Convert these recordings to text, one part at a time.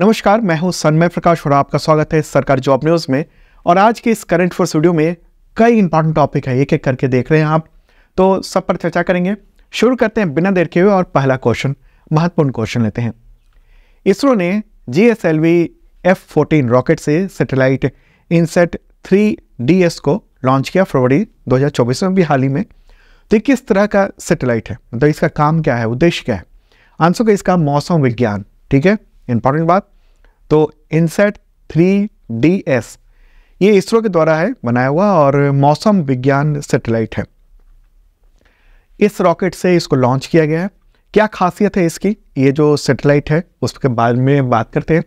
नमस्कार मैं हूं सन्मय प्रकाश और आपका स्वागत है सरकार जॉब न्यूज़ में और आज के इस करंट फोर्स वीडियो में कई इंपॉर्टेंट टॉपिक है एक एक करके देख रहे हैं आप तो सब पर चर्चा करेंगे शुरू करते हैं बिना देर के हुए और पहला क्वेश्चन महत्वपूर्ण क्वेश्चन लेते हैं इसरो ने G S L V F fourteen rocket से satellite INSAT three D S को लॉन्च किया फरवरी चौबीस में भी हाल ही में तो किस तरह का सेटेलाइट है मतलब तो इसका काम क्या है उद्देश्य क्या है आंसर का इसका मौसम विज्ञान ठीक है इंपॉर्टेंट बात तो इनसेट थ्री डी एस ये इसरो के द्वारा है बनाया हुआ और मौसम विज्ञान सेटेलाइट है इस रॉकेट से इसको लॉन्च किया गया है क्या खासियत है इसकी ये जो सेटेलाइट है उसके बारे में बात करते हैं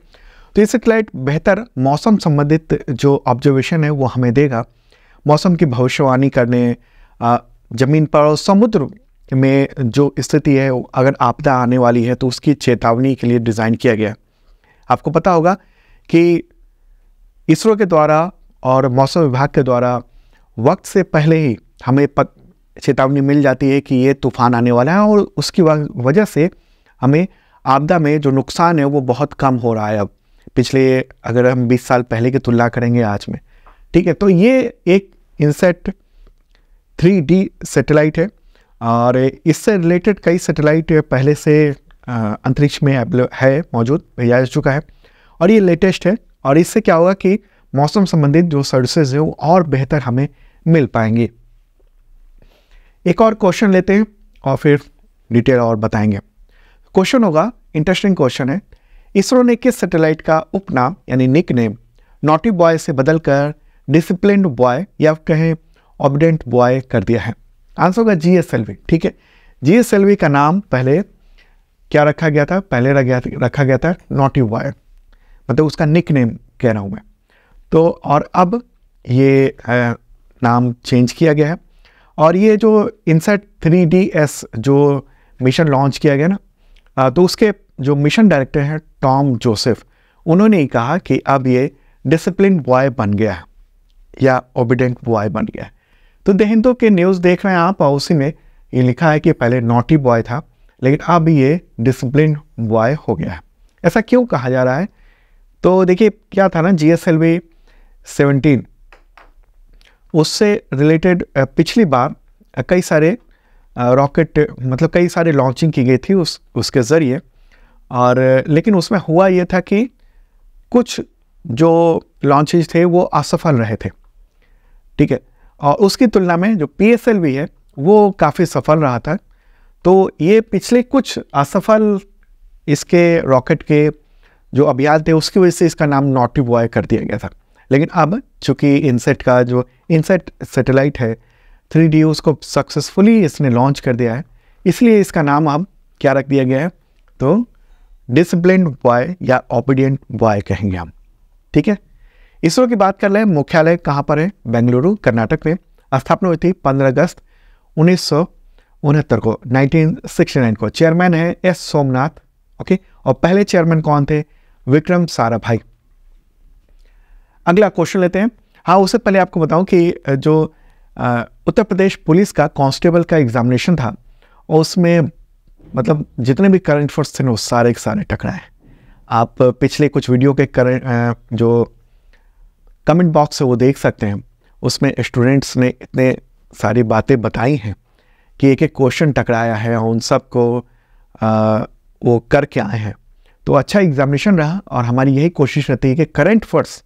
तो ये सेटेलाइट बेहतर मौसम संबंधित जो ऑब्जर्वेशन है वो हमें देगा मौसम की भविष्यवाणी करने ज़मीन पर और समुद्र में जो स्थिति है अगर आपदा आने वाली है तो उसकी चेतावनी के लिए डिज़ाइन किया गया आपको पता होगा कि इसरो के द्वारा और मौसम विभाग के द्वारा वक्त से पहले ही हमें पत, चेतावनी मिल जाती है कि ये तूफान आने वाला है और उसकी वजह से हमें आपदा में जो नुकसान है वो बहुत कम हो रहा है अब पिछले अगर हम 20 साल पहले की तुलना करेंगे आज में ठीक है तो ये एक इंसेट 3D सैटेलाइट है और इससे रिलेटेड कई सैटेलाइट पहले से अंतरिक्ष में है मौजूद भेजा जा चुका है और ये लेटेस्ट है और इससे क्या होगा कि मौसम संबंधित जो सर्विसेज है वो और बेहतर हमें मिल पाएंगे एक और क्वेश्चन लेते हैं और फिर डिटेल और बताएंगे क्वेश्चन होगा इंटरेस्टिंग क्वेश्चन है इसरो ने किस सैटेलाइट का उपनाम यानी निक नेम नोटी बॉय से बदलकर डिसिप्लिन बॉय या कहें ऑबडेंट बॉय कर दिया है आंसर होगा जी एस ठीक है जी एस का नाम पहले क्या रखा गया था पहले रखा गया था नॉटी वायर मतलब उसका निक नेम कह रहा हूँ मैं तो और अब ये नाम चेंज किया गया है और ये जो इनसेट थ्री डी एस जो मिशन लॉन्च किया गया ना तो उसके जो मिशन डायरेक्टर हैं टॉम जोसेफ उन्होंने ही कहा कि अब ये डिसिप्लिन बॉय बन गया है या ओबिडेंट बॉय बन गया है तो द हिंदू के न्यूज़ देख रहे हैं आप और उसी में ये लिखा है कि पहले नोटी बॉय था लेकिन अब ये डिसिप्लिन बॉय हो गया है ऐसा क्यों कहा जा रहा है तो देखिए क्या था ना G S L V seventeen उससे रिलेटेड पिछली बार कई सारे रॉकेट मतलब कई सारे लॉन्चिंग की गई थी उस उसके ज़रिए और लेकिन उसमें हुआ ये था कि कुछ जो लॉन्चेज थे वो असफल रहे थे ठीक है और उसकी तुलना में जो पी है वो काफ़ी सफल रहा था तो ये पिछले कुछ असफल इसके रॉकेट के जो अभियान थे उसकी वजह से इसका नाम नॉटी बॉय कर दिया गया था लेकिन अब चूंकि इनसेट का जो इनसेट सेटेलाइट है थ्री उसको सक्सेसफुली इसने लॉन्च कर दिया है इसलिए इसका नाम अब क्या रख दिया गया है तो डिसिप्लिन बॉय या ओबीडियंट बॉय कहेंगे हम ठीक है इसरो की बात कर ले मुख्यालय कहाँ पर है बेंगलुरु कर्नाटक में स्थापना हुई थी 15 अगस्त उन्नीस को 1969 को चेयरमैन है एस सोमनाथ ओके और पहले चेयरमैन कौन थे विक्रम सारा भाई अगला क्वेश्चन लेते हैं हाँ उससे पहले आपको बताऊं कि जो उत्तर प्रदेश पुलिस का कांस्टेबल का एग्जामिनेशन था और उसमें मतलब जितने भी करंट फोर्स थे ना वो सारे के सारे टकराए आप पिछले कुछ वीडियो के करंट जो कमेंट बॉक्स से वो देख सकते हैं उसमें स्टूडेंट्स ने इतने सारी बातें बताई हैं कि एक एक क्वेश्चन टकराया है और उन सब को आ, वो करके आए हैं तो अच्छा एग्जामिनेशन रहा और हमारी यही कोशिश रहती है कि करंट फर्स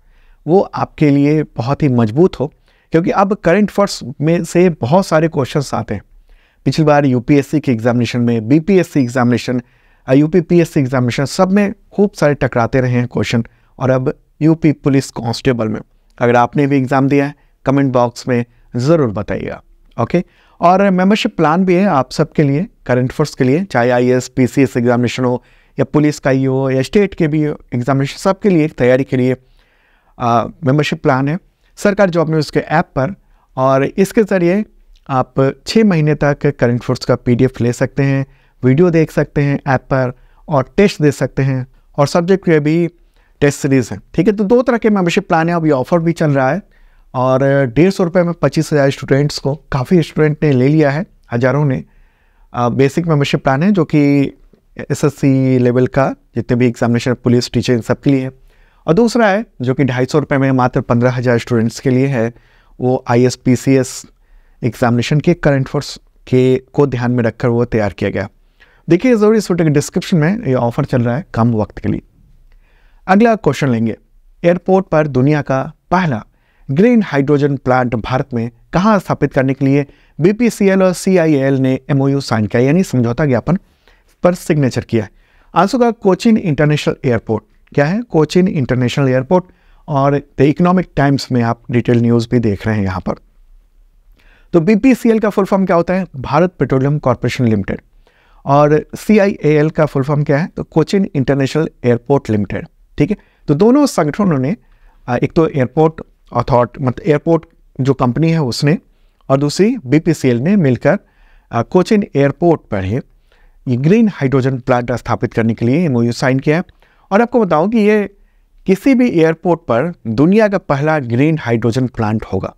वो आपके लिए बहुत ही मजबूत हो क्योंकि अब करंट फर्स में से बहुत सारे क्वेश्चंस आते हैं पिछली बार यूपीएससी के एग्जामिनेशन में बीपीएससी एग्जामिनेशन सी एग्जामिनेशन सब में खूब सारे टकराते रहे हैं क्वेश्चन और अब यूपी पुलिस कांस्टेबल में अगर आपने भी एग्ज़ाम दिया है कमेंट बॉक्स में ज़रूर बताइएगा ओके और मेंबरशिप प्लान भी है आप सबके लिए करंट फोर्स के लिए चाहे I S P C S examination हो या पुलिस का ही हो या स्टेट के भी एग्जामिनेशन सब के लिए तैयारी के लिए मेंबरशिप प्लान है सरकार जॉब में उसके ऐप पर और इसके ज़रिए आप छः महीने तक करंट फोर्स का पी ले सकते हैं वीडियो देख सकते हैं ऐप पर और टेस्ट दे सकते हैं और सब्जेक्ट के भी टेस्ट सीरीज़ है ठीक है तो दो तरह के मेम्बरशिप प्लान है अभी ऑफर भी चल रहा है और डेढ़ सौ रुपये में पच्चीस हज़ार स्टूडेंट्स को काफ़ी स्टूडेंट ने ले लिया है हज़ारों ने बेसिक मेम्बरशिप प्लान है जो कि एसएससी लेवल का जितने भी एग्जामिनेशन पुलिस टीचर इन सब के लिए है और दूसरा है जो कि ढाई सौ रुपये में मात्र पंद्रह हज़ार स्टूडेंट्स के लिए है वो I S P C S examination के करंट फोर्स के को ध्यान में रखकर वो तैयार किया गया देखिए ज़रूर इस वीडियो के डिस्क्रिप्शन में ये ऑफर चल रहा है कम वक्त के लिए अगला क्वेश्चन लेंगे एयरपोर्ट पर दुनिया का पहला ग्रीन हाइड्रोजन प्लांट भारत में कहाँ स्थापित करने के लिए बीपीसीएल और सीआईएल ने एमओयू साइन किया यानी समझौता ज्ञापन पर सिग्नेचर किया है आंसू का कोचिन इंटरनेशनल एयरपोर्ट क्या है कोचिन इंटरनेशनल एयरपोर्ट और द इकोनॉमिक टाइम्स में आप डिटेल न्यूज़ भी देख रहे हैं यहाँ पर तो बीपीसीएल का फुल फॉर्म क्या होता है भारत पेट्रोलियम कॉरपोरेशन लिमिटेड और सी का फुल फॉर्म क्या है तो कोचिन इंटरनेशनल एयरपोर्ट लिमिटेड ठीक है तो दोनों संगठनों ने एक तो एयरपोर्ट अथॉर्ट मतलब एयरपोर्ट जो कंपनी है उसने और दूसरी बीपीसीएल ने मिलकर कोचिन एयरपोर्ट पर ही ये ग्रीन हाइड्रोजन प्लांट स्थापित करने के लिए एम साइन किया है और आपको बताऊं कि ये किसी भी एयरपोर्ट पर दुनिया का पहला ग्रीन हाइड्रोजन प्लांट होगा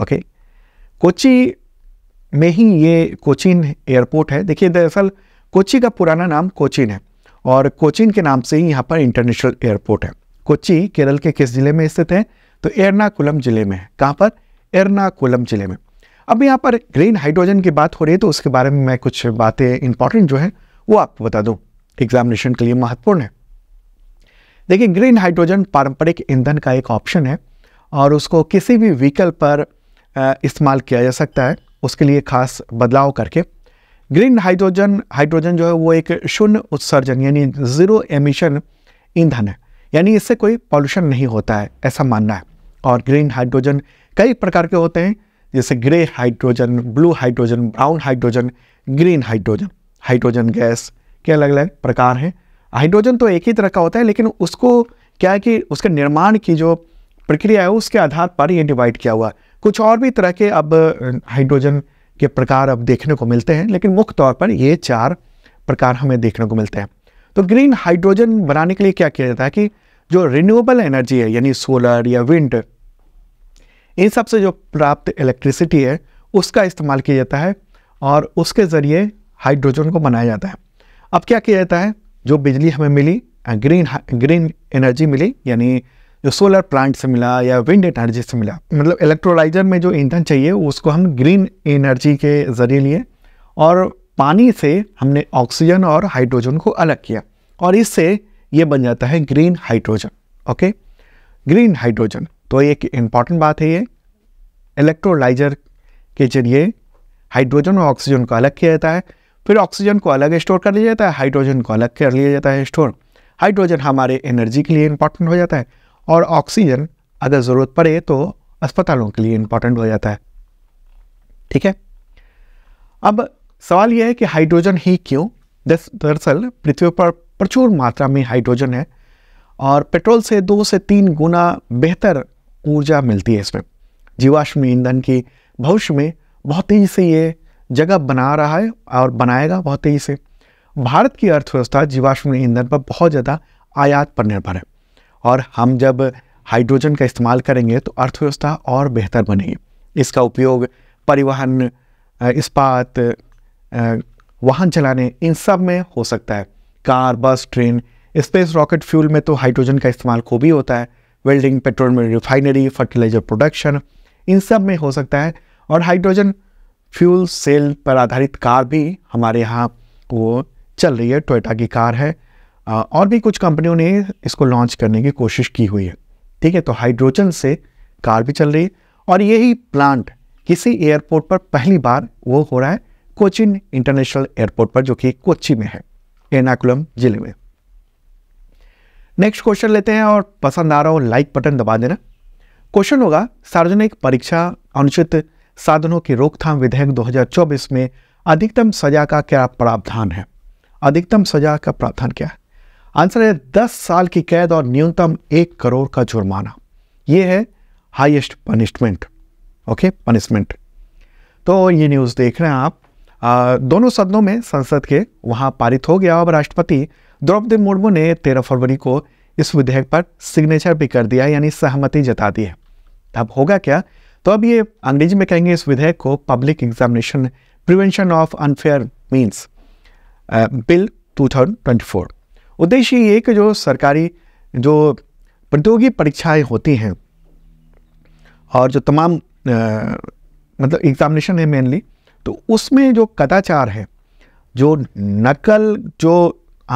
ओके कोची में ही ये कोचिन एयरपोर्ट है देखिए दरअसल कोची का पुराना नाम कोचिन है और कोचिन के नाम से ही यहाँ पर इंटरनेशनल एयरपोर्ट है कोची केरल के किस जिले में स्थित है तो एर्नाकुलम जिले में है कहाँ पर एर्नाकुलम जिले में अब यहाँ पर ग्रीन हाइड्रोजन की बात हो रही है तो उसके बारे में मैं कुछ बातें इंपॉर्टेंट जो है वो आपको बता दूँ एग्जामिनेशन के लिए महत्वपूर्ण है देखिए ग्रीन हाइड्रोजन पारंपरिक ईंधन का एक ऑप्शन है और उसको किसी भी व्हीकल पर इस्तेमाल किया जा सकता है उसके लिए खास बदलाव करके ग्रीन हाइड्रोजन हाइड्रोजन जो है वो एक शून्य उत्सर्जन यानी ज़ीरो एमिशन ईंधन है यानी इससे कोई पॉल्यूशन नहीं होता है ऐसा मानना है और ग्रीन हाइड्रोजन कई प्रकार के होते हैं जैसे grey hydrogen blue hydrogen brown hydrogen green hydrogen hydrogen gas के अलग अलग प्रकार हैं हाइड्रोजन तो एक ही तरह का होता है लेकिन उसको क्या है कि उसके निर्माण की जो प्रक्रिया है उसके आधार पर ये डिवाइड किया हुआ है कुछ और भी तरह के अब हाइड्रोजन के प्रकार अब देखने को मिलते हैं लेकिन मुख्य तौर पर ये चार प्रकार हमें देखने को मिलते हैं तो ग्रीन हाइड्रोजन बनाने के लिए क्या किया जाता है कि जो रिन्यूएबल एनर्जी है यानी सोलर या विंड इन सबसे जो प्राप्त इलेक्ट्रिसिटी है उसका इस्तेमाल किया जाता है और उसके ज़रिए हाइड्रोजन को बनाया जाता है अब क्या किया जाता है जो बिजली हमें मिली ग्रीन ग्रीन एनर्जी मिली यानी जो सोलर प्लांट से मिला या विंड एनर्जी से मिला मतलब इलेक्ट्रोलाइजर में जो ईंधन चाहिए उसको हम ग्रीन एनर्जी के ज़रिए लिए और पानी से हमने ऑक्सीजन और हाइड्रोजन को अलग किया और इससे ये बन जाता है green hydrogen okay green hydrogen तो एक इम्पॉर्टेंट बात है ये इलेक्ट्रोलाइजर के जरिए हाइड्रोजन और ऑक्सीजन को अलग किया जाता है फिर ऑक्सीजन को अलग स्टोर कर लिया जाता है हाइड्रोजन को अलग कर लिया जाता है स्टोर हाइड्रोजन हमारे एनर्जी के लिए इम्पॉर्टेंट हो जाता है और ऑक्सीजन अगर ज़रूरत पड़े तो अस्पतालों के लिए इंपॉर्टेंट हो जाता है ठीक है अब सवाल यह है कि हाइड्रोजन ही क्यों दरअसल पृथ्वी पर प्रचुर मात्रा में हाइड्रोजन है और पेट्रोल से दो से तीन गुना बेहतर ऊर्जा मिलती है इसमें जीवाश्म ईंधन की भविष्य में बहुत तेज़ी से ये जगह बना रहा है और बनाएगा बहुत तेज़ी से भारत की अर्थव्यवस्था जीवाश्म ईंधन पर बहुत ज़्यादा आयात पर निर्भर है और हम जब हाइड्रोजन का इस्तेमाल करेंगे तो अर्थव्यवस्था और बेहतर बनेगी इसका उपयोग परिवहन इस्पात वाहन चलाने इन सब में हो सकता है car bus train space rocket fuel में तो हाइड्रोजन का इस्तेमाल खूब ही होता है वेल्डिंग पेट्रोल में रिफाइनरी फर्टिलाइजर प्रोडक्शन इन सब में हो सकता है और हाइड्रोजन फ्यूल सेल पर आधारित कार भी हमारे यहाँ वो चल रही है टोयोटा की कार है और भी कुछ कंपनियों ने इसको लॉन्च करने की कोशिश की हुई है ठीक है तो हाइड्रोजन से कार भी चल रही है और यही प्लांट किसी एयरपोर्ट पर पहली बार वो हो रहा है कोचिन इंटरनेशनल एयरपोर्ट पर जो कि कोची में है एर्नाकुलम जिले में नेक्स्ट क्वेश्चन लेते हैं और पसंद आ रहा हो लाइक बटन दबा देना क्वेश्चन होगा सार्वजनिक परीक्षा अनुचित साधनों की रोकथाम विधेयक 2024 में अधिकतम सजा का क्या प्रावधान है अधिकतम सजा का प्रावधान क्या है आंसर है दस साल की कैद और न्यूनतम एक करोड़ का जुर्माना यह है हाईएस्ट पनिशमेंट ओके पनिशमेंट तो ये न्यूज़ देख रहे हैं आप आ, दोनों सदनों में संसद के वहां पारित हो गया अब राष्ट्रपति द्रौपदी मुर्मू ने तेरह फरवरी को इस विधेयक पर सिग्नेचर भी कर दिया यानी सहमति जता दी है अब होगा क्या तो अब ये अंग्रेजी में कहेंगे इस विधेयक को public examination prevention of unfair means bill two thousand twenty four उद्देश्य ये कि जो सरकारी जो प्रतियोगी परीक्षाएं होती हैं और जो तमाम आ, मतलब एग्ज़ामिनेशन है मेनली तो उसमें जो कदाचार है जो नकल जो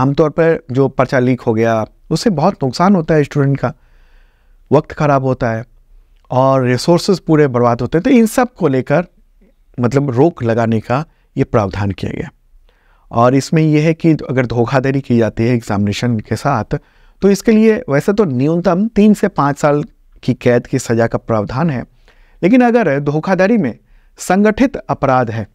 आमतौर पर जो पर्चा लीक हो गया उससे बहुत नुकसान होता है स्टूडेंट का वक्त ख़राब होता है और रिसोर्स पूरे बर्बाद होते हैं तो इन सब को लेकर मतलब रोक लगाने का ये प्रावधान किया गया और इसमें यह है कि अगर धोखाधड़ी की जाती है एग्जामिनेशन के साथ तो इसके लिए वैसे तो न्यूनतम तीन से पाँच साल की कैद की सज़ा का प्रावधान है लेकिन अगर धोखाधड़ी में संगठित अपराध है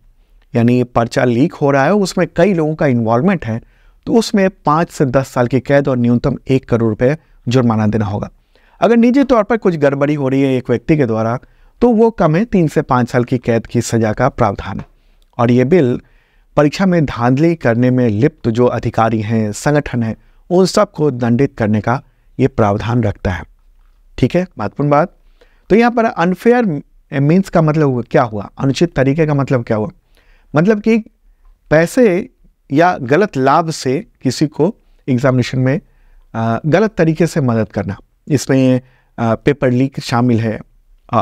यानी पर्चा लीक हो रहा है उसमें कई लोगों का इन्वॉल्वमेंट है तो उसमें पाँच से दस साल की कैद और न्यूनतम एक करोड़ रुपये जुर्माना देना होगा अगर निजी तौर पर कुछ गड़बड़ी हो रही है एक व्यक्ति के द्वारा तो वो कम है तीन से पाँच साल की कैद की सज़ा का प्रावधान और ये बिल परीक्षा में धांधली करने में लिप्त जो अधिकारी हैं संगठन हैं उन सबको दंडित करने का ये प्रावधान रखता है ठीक है महत्वपूर्ण बात तो यहाँ पर अनफेयर मीन्स का मतलब क्या हुआ अनुचित तरीके का मतलब क्या हुआ मतलब कि पैसे या गलत लाभ से किसी को एग्जामिनेशन में गलत तरीके से मदद करना इसमें पेपर लीक शामिल है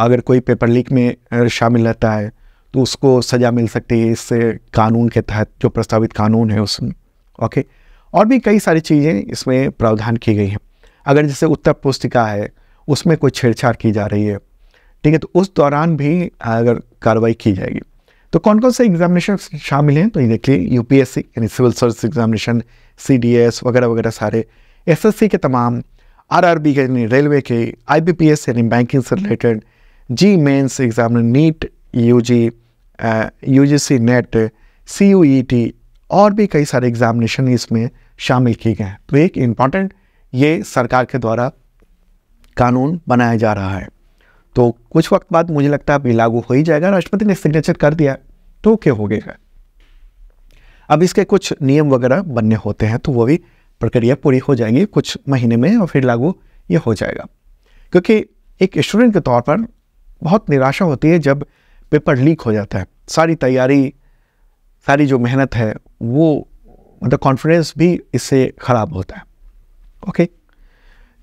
अगर कोई पेपर लीक में शामिल रहता है तो उसको सज़ा मिल सकती है इस कानून के तहत जो प्रस्तावित कानून है उसमें ओके और भी कई सारी चीज़ें इसमें प्रावधान की गई हैं अगर जैसे उत्तर पुस्तिका है उसमें कोई छेड़छाड़ की जा रही है ठीक है तो उस दौरान भी अगर कार्रवाई की जाएगी तो कौन कौन से एग्जामिनेशन शामिल हैं तो ये देखिए यू यानी सिविल सर्विस एग्जामिनेशन सी वगैरह वगैरह सारे एस के तमाम बी के यानी रेलवे के एस यानी बैंकिंग से related JEE mains exam NEET U G UGC NET सी और भी कई सारे एग्ज़ामिनेशन इसमें शामिल किए गए हैं तो एक इम्पॉर्टेंट ये सरकार के द्वारा कानून बनाया जा रहा है तो कुछ वक्त बाद मुझे लगता है अभी लागू हो ही जाएगा राष्ट्रपति ने सिग्नेचर कर दिया तो क्या हो गया अब इसके कुछ नियम वगैरह बनने होते हैं तो वो भी प्रक्रिया पूरी हो जाएंगी कुछ महीने में और फिर लागू ये हो जाएगा क्योंकि एक स्टूडेंट के तौर पर बहुत निराशा होती है जब पेपर लीक हो जाता है सारी तैयारी सारी जो मेहनत है वो मतलब कॉन्फिडेंस भी इससे ख़राब होता है ओके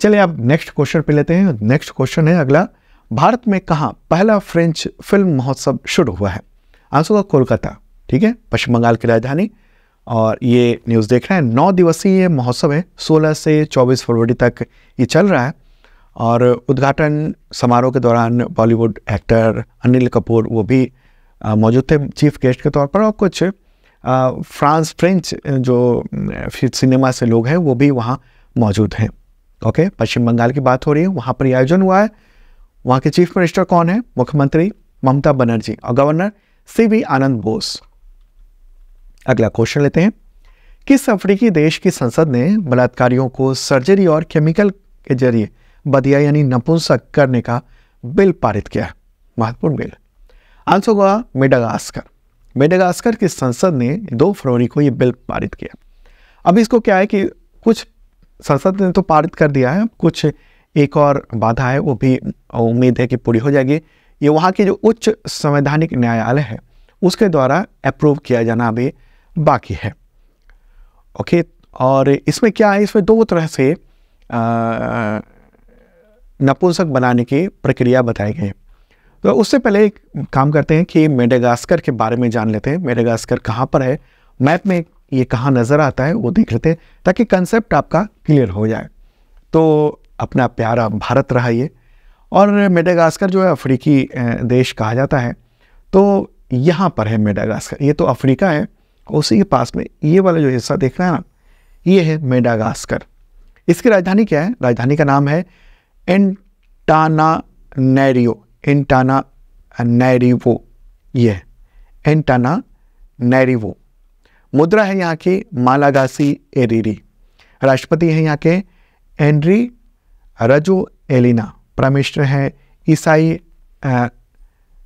चलिए आप नेक्स्ट क्वेश्चन पे लेते हैं नेक्स्ट क्वेश्चन है अगला भारत में कहाँ पहला फ्रेंच फिल्म महोत्सव शुरू हुआ है आंसर होगा कोलकाता ठीक है पश्चिम बंगाल की राजधानी और ये न्यूज़ देख रहे हैं नौ दिवसीय महोत्सव है सोलह से चौबीस फरवरी तक ये चल रहा है और उद्घाटन समारोह के दौरान बॉलीवुड एक्टर अनिल कपूर वो भी मौजूद थे चीफ गेस्ट के तौर पर और कुछ फ्रांस फ्रेंच जो सिनेमा से लोग हैं वो भी वहाँ मौजूद हैं ओके पश्चिम बंगाल की बात हो रही है वहाँ पर आयोजन हुआ है वहाँ के चीफ मिनिस्टर कौन है मुख्यमंत्री ममता बनर्जी और governor C V Ananda Bose अगला क्वेश्चन लेते हैं किस अफ्रीकी देश की संसद ने बलात्कारियों को सर्जरी और केमिकल के जरिए बदिया यानी नपुंसक करने का बिल पारित किया महत्वपूर्ण बिल आंसर हुआ मेडागास्कर मेडागास्कर की संसद ने 2 फरवरी को ये बिल पारित किया अब इसको क्या है कि कुछ संसद ने तो पारित कर दिया है कुछ एक और बाधा है वो भी उम्मीद है कि पूरी हो जाएगी ये वहाँ के जो उच्च संवैधानिक न्यायालय है उसके द्वारा अप्रूव किया जाना अभी बाकी है ओके और इसमें क्या है इसमें दो तरह से नपुंसक बनाने की प्रक्रिया बताई गई तो उससे पहले एक काम करते हैं कि मेडागास्कर के बारे में जान लेते हैं मेडागास्कर कहाँ पर है मैप में ये कहाँ नज़र आता है वो देख लेते हैं ताकि कंसेप्ट आपका क्लियर हो जाए तो अपना प्यारा भारत रहा ये और मेडागास्कर जो है अफ्रीकी देश कहा जाता है तो यहाँ पर है मेडागास्कर ये तो अफ्रीका है उसी के पास में ये वाला जो हिस्सा देख रहे हैं ना ये है मेडागास्कर इसकी राजधानी क्या है राजधानी का नाम है नैरियो इंटाना नैरिवो ये इंटाना नैरिवो मुद्रा है यहाँ की मालागासी एरिरी राष्ट्रपति हैं यहाँ के एनरी रजो एलिना प्राइम है ईसाई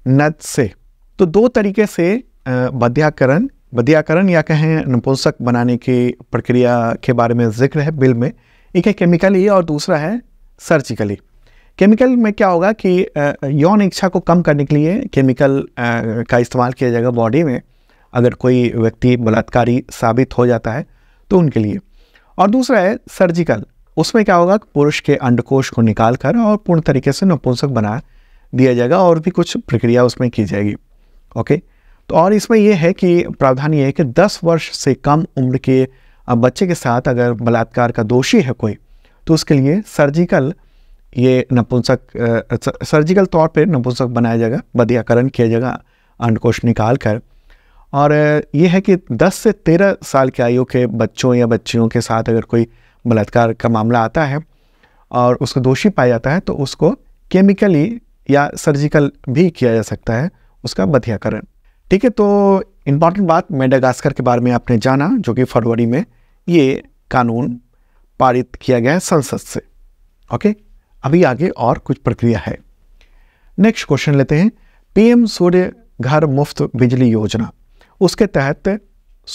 नत से तो दो तरीके से बध्याकरण बध्याकरण या कहें नपुंसक बनाने की प्रक्रिया के बारे में जिक्र है बिल में एक है केमिकल ये और दूसरा है सर्जिकली केमिकल में क्या होगा कि यौन इच्छा को कम करने के लिए केमिकल का इस्तेमाल किया जाएगा बॉडी में अगर कोई व्यक्ति बलात्कारी साबित हो जाता है तो उनके लिए और दूसरा है सर्जिकल उसमें क्या होगा पुरुष के अंडकोश को निकाल कर और पूर्ण तरीके से नपुंसक बना दिया जाएगा और भी कुछ प्रक्रिया उसमें की जाएगी ओके तो और इसमें यह है कि प्रावधान ये है कि 10 वर्ष से कम उम्र के बच्चे के साथ अगर बलात्कार का दोषी है कोई तो उसके लिए सर्जिकल ये नपुंसक सर्जिकल तौर पे नपुंसक बनाया जाएगा बदियाकरण किया जाएगा अंडकोश निकाल कर और ये है कि 10 से 13 साल की आयु के बच्चों या बच्चियों के साथ अगर कोई बलात्कार का मामला आता है और उसको दोषी पाया जाता है तो उसको केमिकली या सर्जिकल भी किया जा सकता है उसका बधियाकरण ठीक है तो इम्पॉर्टेंट बात मेडागास्कर के बारे में आपने जाना जो कि फरवरी में ये कानून पारित किया गया है संसद से ओके अभी आगे और कुछ प्रक्रिया है नेक्स्ट क्वेश्चन लेते हैं पीएम सूर्य घर मुफ्त बिजली योजना उसके तहत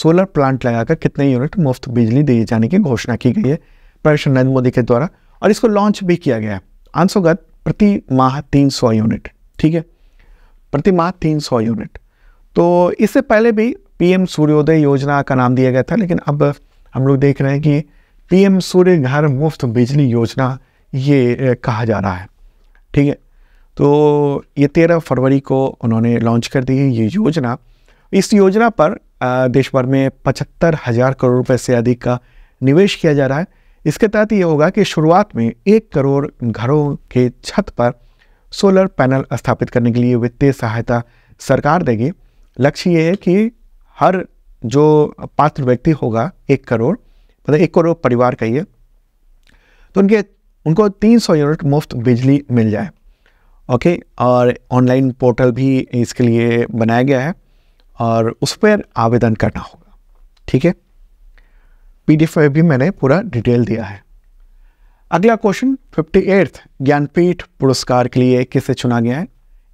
सोलर प्लांट लगाकर कितने यूनिट मुफ्त बिजली दिए जाने की घोषणा की गई है प्रवेश नरेंद्र मोदी के द्वारा और इसको लॉन्च भी किया गया है आंसोगत प्रति माह 300 यूनिट ठीक है प्रति माह 300 यूनिट तो इससे पहले भी पीएम सूर्योदय योजना का नाम दिया गया था लेकिन अब हम लोग देख रहे हैं कि पीएम सूर्य घर मुफ्त बिजली योजना ये कहा जा रहा है ठीक है तो ये तेरह फरवरी को उन्होंने लॉन्च कर दी है ये योजना इस योजना पर देश भर में पचहत्तर हज़ार करोड़ रुपए से अधिक का निवेश किया जा रहा है इसके तहत ये होगा कि शुरुआत में एक करोड़ घरों के छत पर सोलर पैनल स्थापित करने के लिए वित्तीय सहायता सरकार देगी लक्ष्य ये है कि हर जो पात्र व्यक्ति होगा एक करोड़ मतलब एक करोड़ परिवार का ही है तो उनके उनको 300 यूनिट मुफ्त बिजली मिल जाए ओके और ऑनलाइन पोर्टल भी इसके लिए बनाया गया है और उस पर आवेदन करना होगा ठीक है पीडीएफ में भी मैंने पूरा डिटेल दिया है अगला क्वेश्चन फिफ्टी एट्थ ज्ञानपीठ पुरस्कार के लिए किसे चुना गया है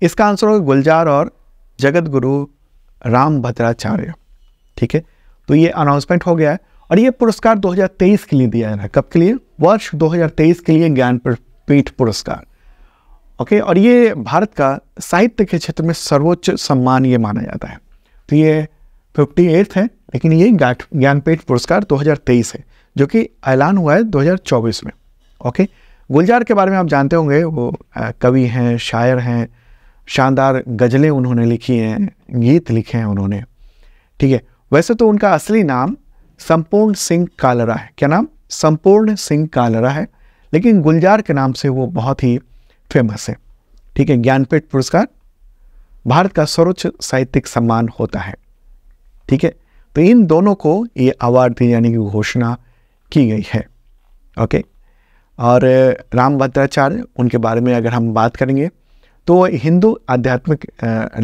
इसका आंसर होगा गुलजार और जगत गुरु राम भद्राचार्य ठीक है तो ये अनाउंसमेंट हो गया है और ये पुरस्कार 2023 के लिए दिया है कब के लिए वर्ष 2023 के लिए ज्ञानपीठ पुरस्कार ओके और ये भारत का साहित्य के क्षेत्र में सर्वोच्च सम्मान ये माना जाता है तो ये फिफ्टी एट्थ है लेकिन ये ज्ञानपीठ पुरस्कार 2023 है जो कि ऐलान हुआ है 2024 में ओके गुलजार के बारे में आप जानते होंगे वो कवि हैं शायर हैं शानदार गज़लें उन्होंने लिखी हैं गीत लिखे हैं उन्होंने ठीक है वैसे तो उनका असली नाम संपूर्ण सिंह कालरा है क्या नाम संपूर्ण सिंह कालरा है लेकिन गुलजार के नाम से वो बहुत ही फेमस है ठीक है ज्ञानपीठ पुरस्कार भारत का सर्वोच्च साहित्यिक सम्मान होता है ठीक है तो इन दोनों को ये अवार्ड दिए जाने की घोषणा की गई है ओके और राम भद्राचार्य उनके बारे में अगर हम बात करेंगे तो हिंदू आध्यात्मिक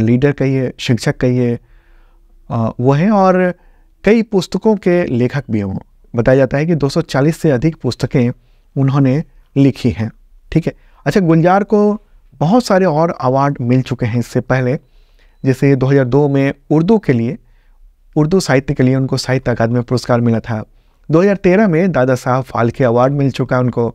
लीडर कहिए शिक्षक कहिए वो हैं और कई पुस्तकों के लेखक भी हों बताया जाता है कि 240 से अधिक पुस्तकें उन्होंने लिखी हैं ठीक है अच्छा गुलजार को बहुत सारे और अवार्ड मिल चुके हैं इससे पहले जैसे 2002 में उर्दू के लिए उर्दू साहित्य के लिए उनको साहित्य अकादमी पुरस्कार मिला था 2013 में दादा साहब फाल्के अवार्ड मिल चुका है उनको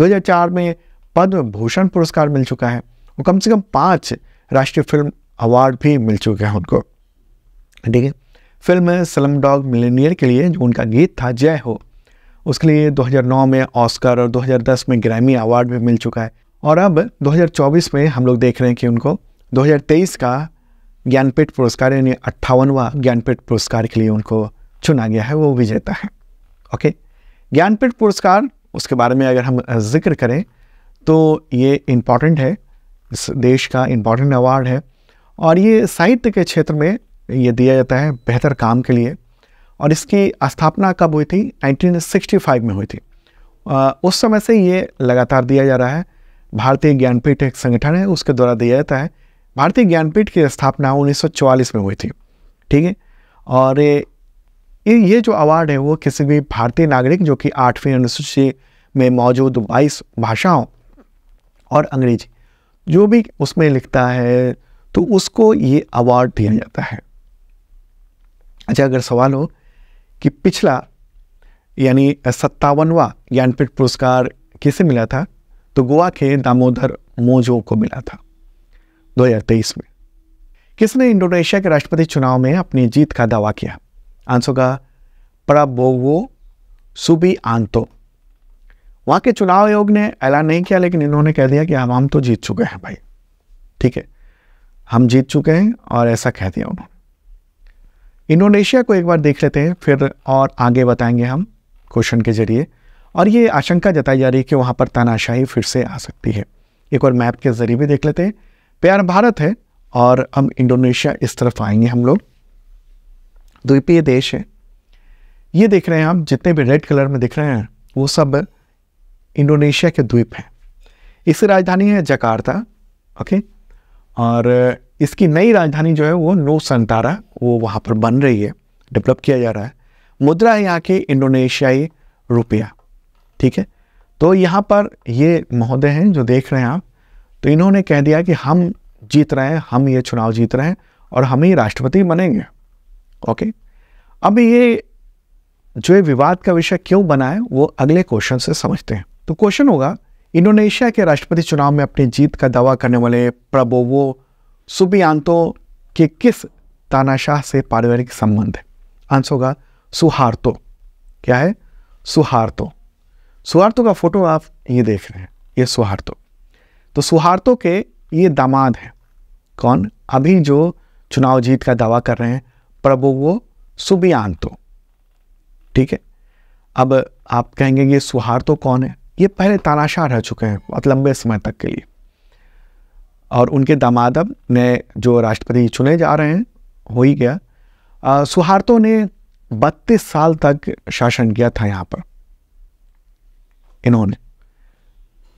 2004 में पद्म भूषण पुरस्कार मिल चुका है और कम से कम पाँच राष्ट्रीय फिल्म अवार्ड भी मिल चुके हैं उनको ठीक है फिल्म सलम डॉग मिलेनियर के लिए जो उनका गीत था जय हो उसके लिए 2009 में ऑस्कर और 2010 में ग्रैमी अवार्ड भी मिल चुका है और अब 2024 में हम लोग देख रहे हैं कि उनको 2023 का ज्ञानपीठ पुरस्कार यानी अट्ठावनवा ज्ञानपीठ पुरस्कार के लिए उनको चुना गया है वो विजेता है ओके ज्ञानपीठ पुरस्कार उसके बारे में अगर हम जिक्र करें तो ये इम्पॉर्टेंट है इस देश का इम्पॉर्टेंट अवार्ड है और ये साहित्य के क्षेत्र में ये दिया जाता है बेहतर काम के लिए और इसकी स्थापना कब हुई थी 1965 में हुई थी आ, उस समय से ये लगातार दिया जा रहा है भारतीय ज्ञानपीठ एक संगठन है उसके द्वारा दिया जाता है भारतीय ज्ञानपीठ की स्थापना उन्नीस में हुई थी ठीक है और ये ये जो अवार्ड है वो किसी भी भारतीय नागरिक जो कि आठवीं अनुसूची में मौजूद बाईस भाषाओं और अंग्रेजी जो भी उसमें लिखता है तो उसको ये अवार्ड दिया जाता है अच्छा अगर सवाल हो कि पिछला यानी सत्तावनवा ज्ञानपीठ पुरस्कार किसे मिला था तो गोवा के दामोदर मोजो को मिला था 2023 में किसने इंडोनेशिया के राष्ट्रपति चुनाव में अपनी जीत का दावा किया आंसर का प्रबोवो सुबी आंतो वहां के चुनाव आयोग ने ऐलान नहीं किया लेकिन इन्होंने कह दिया कि हम हम तो जीत चुके हैं भाई ठीक है हम जीत चुके हैं और ऐसा कह दिया उन्होंने इंडोनेशिया को एक बार देख लेते हैं फिर और आगे बताएंगे हम क्वेश्चन के जरिए और ये आशंका जताई जा रही है कि वहाँ पर तानाशाही फिर से आ सकती है एक और मैप के जरिए भी देख लेते हैं प्यार भारत है और हम इंडोनेशिया इस तरफ आएंगे हम लोग द्वीपीय देश है ये देख रहे हैं आप जितने भी रेड कलर में दिख रहे हैं वो सब इंडोनेशिया के द्वीप हैं इसकी राजधानी है जकार्ता ओके और इसकी नई राजधानी जो है वो नो संतारा वो वहाँ पर बन रही है डेवलप किया जा रहा है मुद्रा है यहाँ के इंडोनेशियाई रुपया ठीक है तो यहाँ पर ये महोदय हैं जो देख रहे हैं आप तो इन्होंने कह दिया कि हम जीत रहे हैं हम ये चुनाव जीत रहे हैं और हम ही राष्ट्रपति बनेंगे ओके अब ये जो विवाद का विषय क्यों बना है वो अगले क्वेश्चन से समझते हैं तो क्वेश्चन होगा इंडोनेशिया के राष्ट्रपति चुनाव में अपनी जीत का दावा करने वाले प्रबोवो सुबियांतो के किस तानाशाह से पारिवारिक संबंध है आंसर होगा सुहार्तो क्या है सुहार्तो सुहार्तो का फोटो आप ये देख रहे हैं ये सुहार्तो तो सुहार्तो के ये दामाद हैं कौन अभी जो चुनाव जीत का दावा कर रहे हैं प्रबोवो सुबियांतो ठीक है अब आप कहेंगे ये सुहार्तो कौन है ये पहले तानाशाह रह चुके हैं बहुत लंबे समय तक के लिए और उनके अब ने जो राष्ट्रपति चुने जा रहे हैं हो ही गया आ, ने बत्तीस साल तक शासन किया था यहाँ पर इन्होंने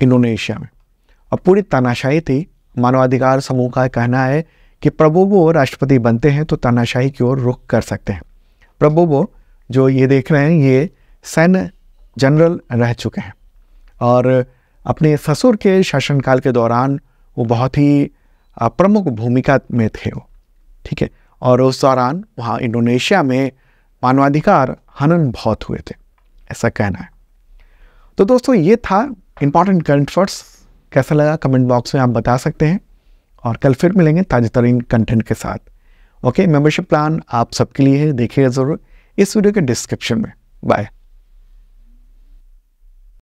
इंडोनेशिया में और पूरी तानाशाही थी मानवाधिकार समूह का कहना है कि वो राष्ट्रपति बनते हैं तो तानाशाही की ओर रुख कर सकते हैं वो जो ये देख रहे हैं ये सैन्य जनरल रह चुके हैं और अपने ससुर के शासनकाल के दौरान वो बहुत ही प्रमुख भूमिका में थे वो ठीक है और उस दौरान वहाँ इंडोनेशिया में मानवाधिकार हनन बहुत हुए थे ऐसा कहना है तो दोस्तों ये था इम्पॉर्टेंट करंट फर्स कैसा लगा कमेंट बॉक्स में आप बता सकते हैं और कल फिर मिलेंगे ताज़ा तरीन कंटेंट के साथ ओके मेंबरशिप प्लान आप सबके लिए है देखिएगा ज़रूर इस वीडियो के डिस्क्रिप्शन में बाय